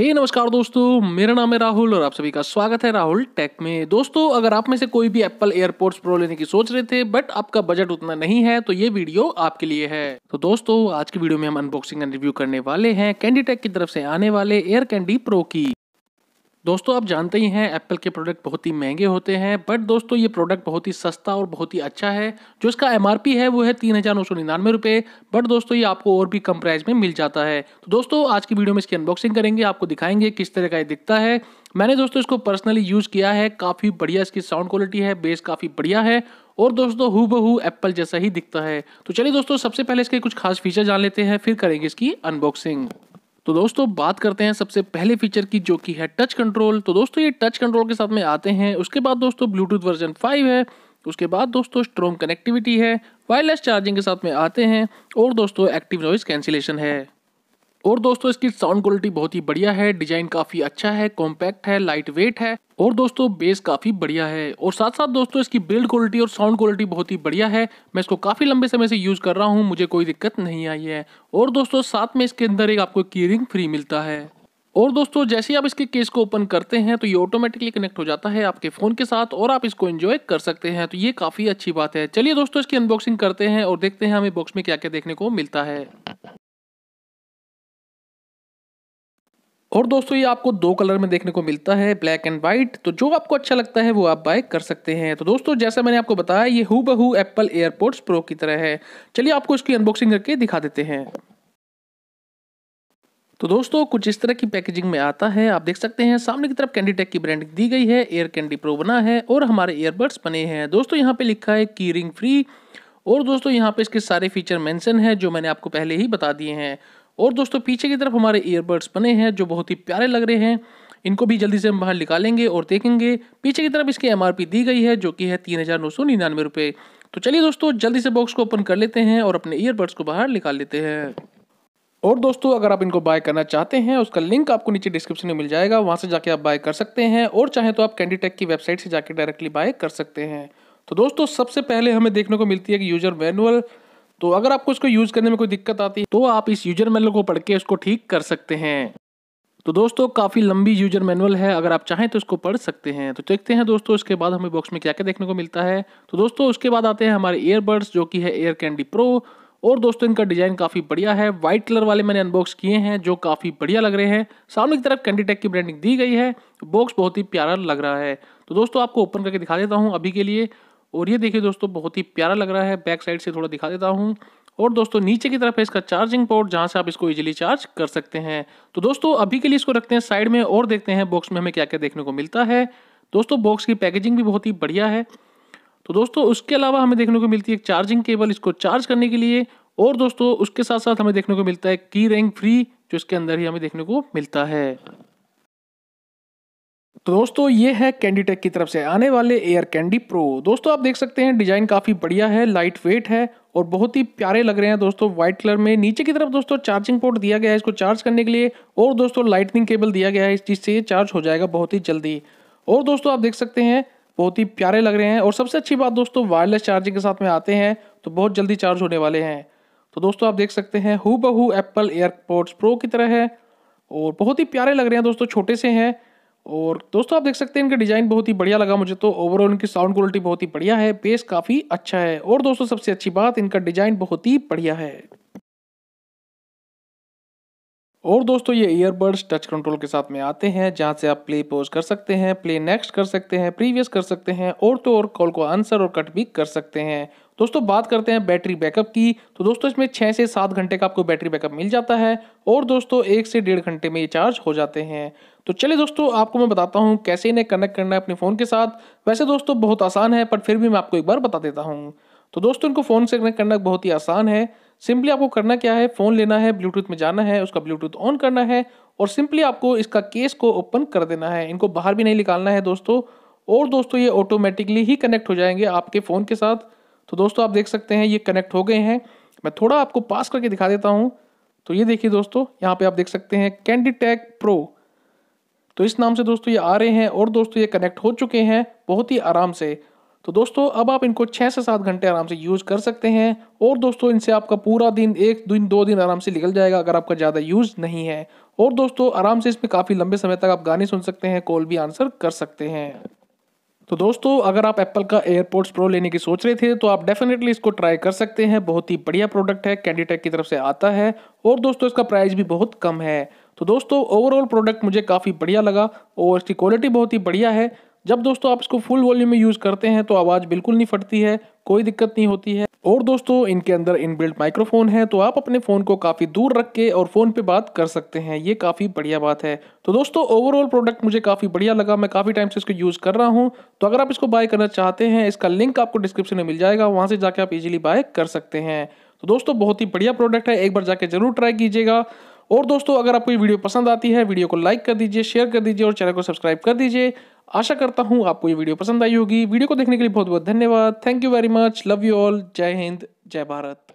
हे hey, नमस्कार दोस्तों मेरा नाम है राहुल और आप सभी का स्वागत है राहुल टेक में दोस्तों अगर आप में से कोई भी एप्पल एयरपोर्ट्स प्रो लेने की सोच रहे थे बट आपका बजट उतना नहीं है तो ये वीडियो आपके लिए है तो दोस्तों आज की वीडियो में हम अनबॉक्सिंग एंड रिव्यू करने वाले हैं कैंडी टेक की तरफ से आने वाले एयर कैंडी प्रो की दोस्तों आप जानते ही हैं एप्पल के प्रोडक्ट बहुत ही महंगे होते हैं बट दोस्तों ये प्रोडक्ट बहुत ही सस्ता और बहुत ही अच्छा है जो इसका एम है वो है तीन हज़ार नौ सौ निन्यानवे रुपये बट दोस्तों ये आपको और भी कम प्राइस में मिल जाता है तो दोस्तों आज की वीडियो में इसकी अनबॉक्सिंग करेंगे आपको दिखाएंगे किस तरह का ये दिखता है मैंने दोस्तों इसको पर्सनली यूज़ किया है काफ़ी बढ़िया इसकी साउंड क्वालिटी है बेस काफ़ी बढ़िया है और दोस्तों हु बहू एप्पल जैसा ही दिखता है तो चलिए दोस्तों सबसे पहले इसके कुछ खास फीचर जान लेते हैं फिर करेंगे इसकी अनबॉक्सिंग तो दोस्तों बात करते हैं सबसे पहले फीचर की जो कि है टच कंट्रोल तो दोस्तों ये टच कंट्रोल के साथ में आते हैं उसके बाद दोस्तों ब्लूटूथ वर्जन फाइव है उसके बाद दोस्तों स्ट्रॉन्ग कनेक्टिविटी है वायरलेस चार्जिंग के साथ में आते हैं और दोस्तों एक्टिव नॉइस कैंसिलेशन है और दोस्तों इसकी साउंड क्वालिटी बहुत ही बढ़िया है डिजाइन काफी अच्छा है कॉम्पैक्ट है लाइट वेट है और दोस्तों बेस काफी बढ़िया है और साथ साथ दोस्तों इसकी बिल्ड क्वालिटी और साउंड क्वालिटी बहुत ही बढ़िया है मैं इसको काफी लंबे समय से यूज कर रहा हूँ मुझे कोई दिक्कत नहीं आई है और दोस्तों साथ में इसके अंदर एक आपको की रिंग फ्री मिलता है और दोस्तों जैसे ही आप इसके केस को ओपन करते हैं तो ये ऑटोमेटिकली कनेक्ट हो जाता है आपके फ़ोन के साथ और आप इसको एंजॉय कर सकते हैं तो ये काफ़ी अच्छी बात है चलिए दोस्तों इसकी अनबॉक्सिंग करते हैं और देखते हैं हमें बॉक्स में क्या क्या देखने को मिलता है और दोस्तों ये आपको दो कलर में देखने को मिलता है ब्लैक एंड वाइट तो जो आपको अच्छा लगता है वो आप बाय कर सकते हैं तो दोस्तों जैसा मैंने आपको बताया ये हु बहू एप्पल एयरपोर्ट्स प्रो की तरह है चलिए आपको इसकी अनबॉक्सिंग करके दिखा देते हैं तो दोस्तों कुछ इस तरह की पैकेजिंग में आता है आप देख सकते हैं सामने की तरफ कैंडी टेक की ब्रांडिंग दी गई है एयर कैंडी प्रो बना है और हमारे ईयरबड्स बने हैं दोस्तों यहाँ पे लिखा है की रिंग फ्री और दोस्तों यहाँ पे इसके सारे फीचर मेंशन है जो मैंने आपको पहले ही बता दिए हैं और दोस्तों पीछे की तरफ हमारे ईयरबड्स बने हैं जो बहुत ही प्यारे लग रहे हैं इनको भी जल्दी से हम बाहर निकालेंगे और देखेंगे पीछे की तरफ इसकी एम दी गई है जो कि है तीन हज़ार नौ सौ निन्यानवे रुपये तो चलिए दोस्तों जल्दी से बॉक्स को ओपन कर लेते हैं और अपने ईयरबड्स को बाहर निकाल लेते हैं और दोस्तों अगर आप इनको बाय करना चाहते हैं उसका लिंक आपको नीचे डिस्क्रिप्शन में मिल जाएगा वहाँ से जाके आप बाय कर सकते हैं और चाहे तो आप कैंडी की वेबसाइट से जाके डायरेक्टली बाय कर सकते हैं तो दोस्तों सबसे पहले हमें देखने को मिलती है कि यूजर मैनुअल तो अगर आपको इसको यूज़ करने में कोई दिक्कत आती है तो आप इस यूजर मैनुअल को पढ़ के उसको ठीक कर सकते हैं तो दोस्तों काफ़ी लंबी यूजर मैनुअल है अगर आप चाहें तो इसको पढ़ सकते हैं तो देखते हैं दोस्तों इसके बाद हमें बॉक्स में क्या क्या देखने को मिलता है तो दोस्तों उसके बाद आते हैं हमारे ईयरबड्स जो कि है एयर कैंडी प्रो और दोस्तों इनका डिज़ाइन काफ़ी बढ़िया है व्हाइट कलर वाले मैंने अनबॉक्स किए हैं जो काफ़ी बढ़िया लग रहे हैं सामने की तरफ कैंडी टेक की ब्रांडिंग दी गई है बॉक्स बहुत ही प्यारा लग रहा है तो दोस्तों आपको ओपन करके दिखा देता हूँ अभी के लिए और ये देखिए दोस्तों बहुत ही प्यारा लग रहा है बैक साइड से थोड़ा दिखा देता हूँ और दोस्तों नीचे की तरफ है इसका चार्जिंग पोर्ट जहाँ से आप इसको इजीली चार्ज कर सकते हैं तो दोस्तों अभी के लिए इसको रखते हैं साइड में और देखते हैं बॉक्स में हमें क्या क्या देखने को मिलता है दोस्तों बॉक्स की पैकेजिंग भी बहुत ही बढ़िया है तो दोस्तों उसके अलावा हमें देखने को मिलती है एक चार्जिंग केबल इसको चार्ज करने के लिए और दोस्तों उसके साथ साथ हमें देखने को मिलता है की रैंक फ्री जो इसके अंदर ही हमें देखने को मिलता है तो दोस्तों ये है कैंडी टेक की तरफ से आने वाले एयर कैंडी प्रो दोस्तों आप देख सकते हैं डिज़ाइन काफ़ी बढ़िया है लाइट वेट है और बहुत ही प्यारे लग रहे हैं दोस्तों व्हाइट कलर में नीचे की तरफ दोस्तों चार्जिंग पोर्ट दिया गया है इसको चार्ज करने के लिए और दोस्तों लाइटनिंग केबल दिया गया है इस चीज़ से ये चार्ज हो जाएगा बहुत ही जल्दी और दोस्तों आप देख सकते हैं बहुत ही प्यारे लग रहे हैं और सबसे अच्छी बात दोस्तों वायरलेस चार्जिंग के साथ में आते हैं तो बहुत जल्दी चार्ज होने वाले हैं तो दोस्तों आप देख सकते हैं हु बहू एप्पल एयरपोर्ट्स प्रो की तरह है और बहुत ही प्यारे लग रहे हैं दोस्तों छोटे से हैं और दोस्तों आप देख सकते हैं इनका डिज़ाइन बहुत ही बढ़िया लगा मुझे तो ओवरऑल इनकी साउंड क्वालिटी बहुत ही बढ़िया है बेस काफ़ी अच्छा है और दोस्तों सबसे अच्छी बात इनका डिज़ाइन बहुत ही बढ़िया है और दोस्तों ये ईयरबड्स टच कंट्रोल के साथ में आते हैं जहाँ से आप प्ले पोज कर सकते हैं प्ले नेक्स्ट कर सकते हैं प्रीवियस कर सकते हैं और तो और कॉल को आंसर और कट भी कर सकते हैं दोस्तों बात करते हैं बैटरी बैकअप की तो दोस्तों इसमें छः से सात घंटे का आपको बैटरी बैकअप मिल जाता है और दोस्तों एक से डेढ़ घंटे में ये चार्ज हो जाते हैं तो चलिए दोस्तों आपको मैं बताता हूँ कैसे इन्हें कनेक्ट करना है अपने फ़ोन के साथ वैसे दोस्तों बहुत आसान है पर फिर भी मैं आपको एक बार बता देता हूँ तो दोस्तों इनको फ़ोन से कनेक्ट करना बहुत ही आसान है सिंपली आपको करना क्या है फ़ोन लेना है ब्लूटूथ में जाना है उसका ब्लूटूथ ऑन करना है और सिंपली आपको इसका केस को ओपन कर देना है इनको बाहर भी नहीं निकालना है दोस्तों और दोस्तों ये ऑटोमेटिकली ही कनेक्ट हो जाएंगे आपके फ़ोन के साथ तो दोस्तों आप देख सकते हैं ये कनेक्ट हो गए हैं मैं थोड़ा आपको पास करके दिखा देता हूँ तो ये देखिए दोस्तों यहाँ पे आप देख सकते हैं कैंडी टैग प्रो तो इस नाम से दोस्तों ये आ रहे हैं और दोस्तों ये कनेक्ट हो चुके हैं बहुत ही आराम से तो दोस्तों अब आप इनको छः से सात घंटे आराम से यूज़ कर सकते हैं और दोस्तों इनसे आपका पूरा दिन एक दिन दो दिन आराम से निकल जाएगा अगर आपका ज़्यादा यूज़ नहीं है और दोस्तों आराम से इसमें काफ़ी लंबे समय तक आप गाने सुन सकते हैं कॉल भी आंसर कर सकते हैं तो दोस्तों अगर आप एप्पल का एयरपोर्ट्स प्रो लेने की सोच रहे थे तो आप डेफिनेटली इसको ट्राई कर सकते हैं बहुत ही बढ़िया प्रोडक्ट है कैंडीटेक की तरफ से आता है और दोस्तों इसका प्राइस भी बहुत कम है तो दोस्तों ओवरऑल प्रोडक्ट मुझे काफ़ी बढ़िया लगा और इसकी क्वालिटी बहुत ही बढ़िया है जब दोस्तों आप इसको फुल वॉल्यूम में यूज़ करते हैं तो आवाज़ बिल्कुल नहीं फटती है कोई दिक्कत नहीं होती है और दोस्तों इनके अंदर इनबिल्ट माइक्रोफोन है तो आप अपने फ़ोन को काफ़ी दूर रख के और फ़ोन पे बात कर सकते हैं ये काफ़ी बढ़िया बात है तो दोस्तों ओवरऑल प्रोडक्ट मुझे काफ़ी बढ़िया लगा मैं काफ़ी टाइम से इसको यूज़ कर रहा हूँ तो अगर आप इसको बाय करना चाहते हैं इसका लिंक आपको डिस्क्रिप्शन में मिल जाएगा वहाँ से जाके आप इजिली बाय कर सकते हैं तो दोस्तों बहुत ही बढ़िया प्रोडक्ट है एक बार जाके ज़रूर ट्राई कीजिएगा और दोस्तों अगर आपको ये वीडियो पसंद आती है वीडियो को लाइक कर दीजिए शेयर कर दीजिए और चैनल को सब्सक्राइब कर दीजिए आशा करता हूँ आपको ये वीडियो पसंद आई होगी वीडियो को देखने के लिए बहुत बहुत धन्यवाद thank you very much love you all जय हिंद जय भारत